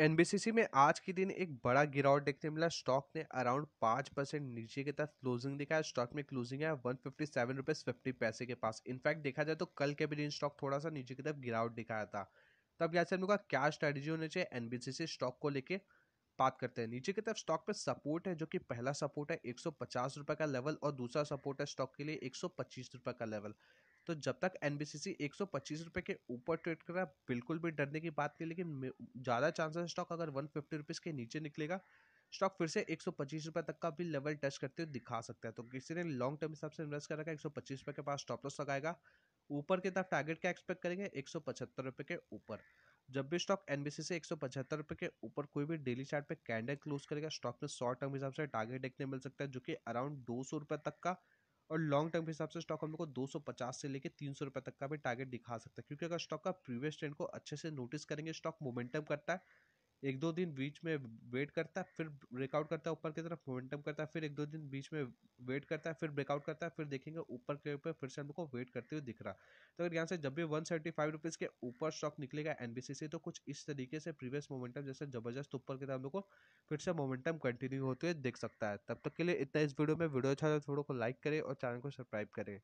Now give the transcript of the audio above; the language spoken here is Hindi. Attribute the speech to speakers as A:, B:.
A: एनबीसीसी में आज के दिन एक बड़ा गिरावट देखने मिला स्टॉक ने अराउंड पांच परसेंट नीचे की तरफ क्लोजिंग दिखाया स्टॉक में क्लोजिंग है one fifty seven rupees fifty पैसे के पास इनफैक्ट देखा जाए तो कल के भी दिन स्टॉक थोड़ा सा नीचे की तरफ गिरावट दिखाया था तब यहाँ से हम लोग का क्या स्ट्रेटेजी होनी चाहिए एनबीसीसी स्टॉक को लेकर बात करते हैं नीचे की तरफ स्टॉक पे सपोर्ट है जो कि पहला सपोर्ट है एक रुपए का लेवल और दूसरा सपोर्ट है स्टॉक के लिए एक रुपए का लेवल तो जब तक एन बी सी सी एक सौ पच्चीस रुपये के ऊपर ट्रेड कर रहा है बिल्कुल भी डरने की बात नहीं लेकिन ज़्यादा चांसेस स्टॉक अगर वन फिफ्टी रुपीज़ के नीचे निकलेगा स्टॉक फिर से एक सौ पच्चीस रुपये तक का भी लेवल टच करते हुए दिखा सकता है तो किसी ने लॉन्ग टर्म हिसाब से इन्वेस्ट कर रखा है एक सौ पच्चीस रुपये के पास स्टॉप लॉस लगाएगा ऊपर की तरफ टारगेट क्या एक्सपेक्ट करेंगे एक सौ पचहत्तर रुपये के ऊपर जब भी स्टॉक एन से एक सौ पचहत्तर रुपये के ऊपर कोई भी डेली चार्ट पे कैंडल क्लोज करेगा स्टॉक में शॉर्ट टर्म हिसाब से टारगेट देखने मिल सकता है जो कि अराउंड दो सौ रुपये तक का और लॉन्ग टर्म के हिसाब से स्टॉक हम लोग को 250 से लेकर तीन सौ तक का भी टारगेट दिखा सकता है क्योंकि अगर स्टॉक का प्रीवियस ट्रेंड को अच्छे से नोटिस करेंगे स्टॉक मोमेंटम करता है एक दो दिन बीच में वेट करता है फिर ब्रेकआउट करता है ऊपर की तरफ मोमेंटम करता है फिर एक दो दिन बीच में वेट करता है फिर ब्रेकआउट करता है फिर देखेंगे ऊपर के ऊपर फिर से हमको वेट करते हुए दिख रहा तो अगर यहाँ से जब भी वन सेवेंटी फाइव रुपीज़ के ऊपर स्टॉक निकलेगा एन से तो कुछ इस तरीके से प्रीवियस मोमेंटम जैसे जबरदस्त ऊपर की तरफ हम को फिर से मोमेंटम कंटिन्यू होते हुए दिख सकता है तब तक के लिए इतना इस वीडियो में वीडियो अच्छा लगा तो वीडियो को लाइक करें और चैनल को सब्सक्राइब करें